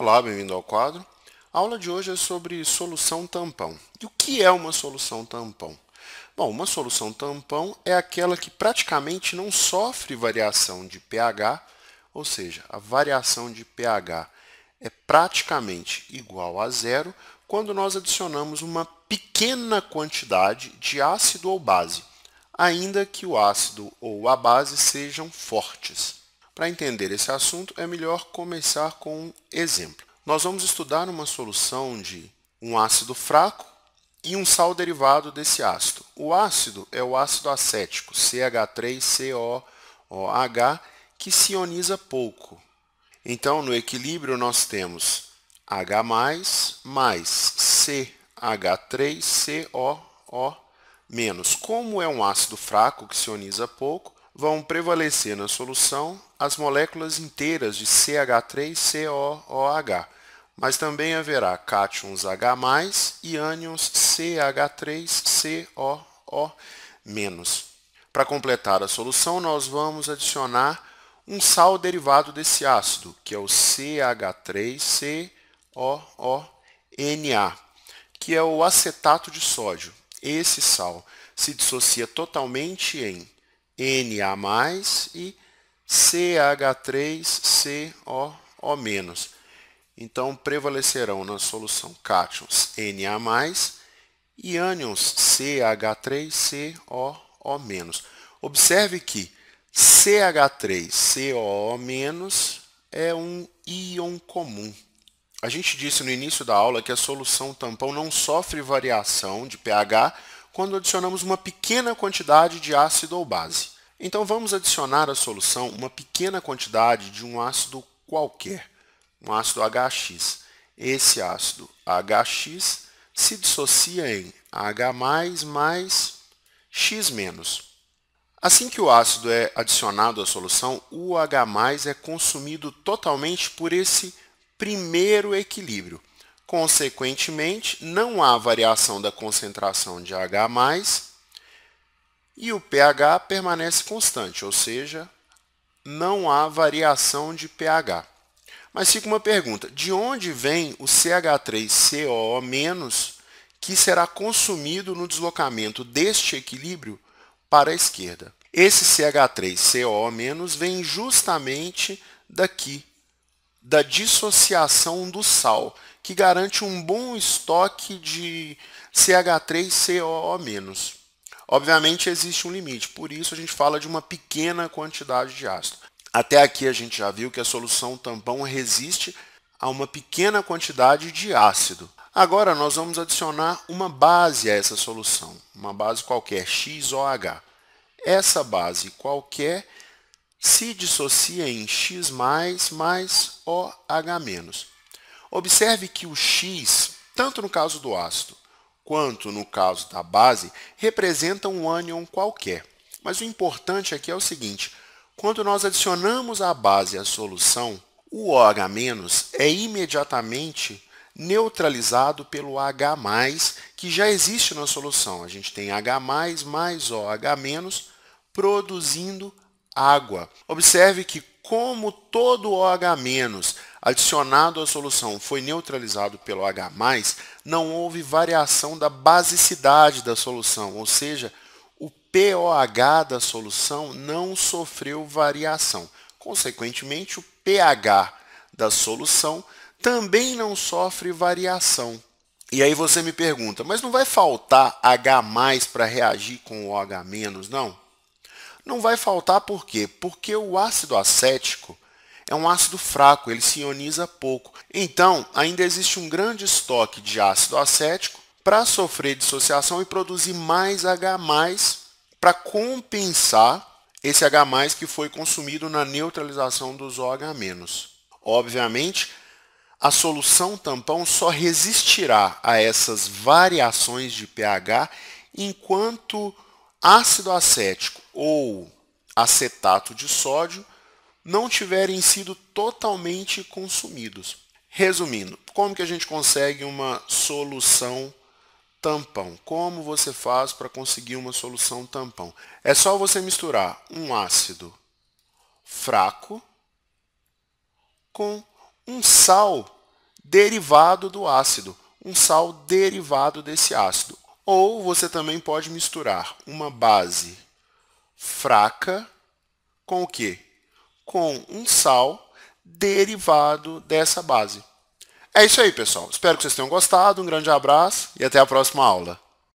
Olá, bem-vindo ao quadro. A aula de hoje é sobre solução tampão. E o que é uma solução tampão? Bom, uma solução tampão é aquela que praticamente não sofre variação de pH, ou seja, a variação de pH é praticamente igual a zero quando nós adicionamos uma pequena quantidade de ácido ou base, ainda que o ácido ou a base sejam fortes. Para entender esse assunto, é melhor começar com um exemplo. Nós vamos estudar uma solução de um ácido fraco e um sal derivado desse ácido. O ácido é o ácido acético, CH3COOH, que se ioniza pouco. Então, no equilíbrio, nós temos H+, mais ch 3 coo Como é um ácido fraco que se ioniza pouco, vão prevalecer na solução as moléculas inteiras de CH3COOH, mas também haverá cátions H+, e ânions CH3COO-. Para completar a solução, nós vamos adicionar um sal derivado desse ácido, que é o CH3COONA, que é o acetato de sódio. Esse sal se dissocia totalmente em na e CH3COO-. Então, prevalecerão na solução cátions Na e ânions CH3COO-. Observe que CH3COO- é um íon comum. A gente disse no início da aula que a solução tampão não sofre variação de pH quando adicionamos uma pequena quantidade de ácido ou base. Então vamos adicionar à solução uma pequena quantidade de um ácido qualquer, um ácido HX. Esse ácido HX se dissocia em H+, mais X-. Assim que o ácido é adicionado à solução, o H+, é consumido totalmente por esse primeiro equilíbrio. Consequentemente, não há variação da concentração de H+, e o pH permanece constante, ou seja, não há variação de pH. Mas fica uma pergunta, de onde vem o CH3COO- que será consumido no deslocamento deste equilíbrio para a esquerda? Esse CH3COO- vem justamente daqui, da dissociação do sal que garante um bom estoque de CH3COO-. Obviamente existe um limite, por isso a gente fala de uma pequena quantidade de ácido. Até aqui a gente já viu que a solução tampão resiste a uma pequena quantidade de ácido. Agora nós vamos adicionar uma base a essa solução, uma base qualquer, XOH. Essa base qualquer se dissocia em X+, mais OH-. Observe que o X, tanto no caso do ácido quanto no caso da base, representa um ânion qualquer. Mas o importante aqui é o seguinte, quando nós adicionamos a base à solução, o OH- é imediatamente neutralizado pelo H+, que já existe na solução. A gente tem H+, mais OH-, produzindo água. Observe que, como todo OH-, adicionado à solução foi neutralizado pelo H+, não houve variação da basicidade da solução, ou seja, o pOH da solução não sofreu variação. Consequentemente, o pH da solução também não sofre variação. E aí você me pergunta, mas não vai faltar H+, para reagir com o OH-, não? Não vai faltar por quê? Porque o ácido acético é um ácido fraco, ele se ioniza pouco. Então, ainda existe um grande estoque de ácido acético para sofrer dissociação e produzir mais H+, para compensar esse H+, que foi consumido na neutralização dos OH-. Obviamente, a solução tampão só resistirá a essas variações de pH enquanto ácido acético ou acetato de sódio não tiverem sido totalmente consumidos. Resumindo, como que a gente consegue uma solução tampão? Como você faz para conseguir uma solução tampão? É só você misturar um ácido fraco com um sal derivado do ácido, um sal derivado desse ácido. Ou você também pode misturar uma base fraca com o que? com um sal derivado dessa base. É isso aí, pessoal. Espero que vocês tenham gostado. Um grande abraço e até a próxima aula.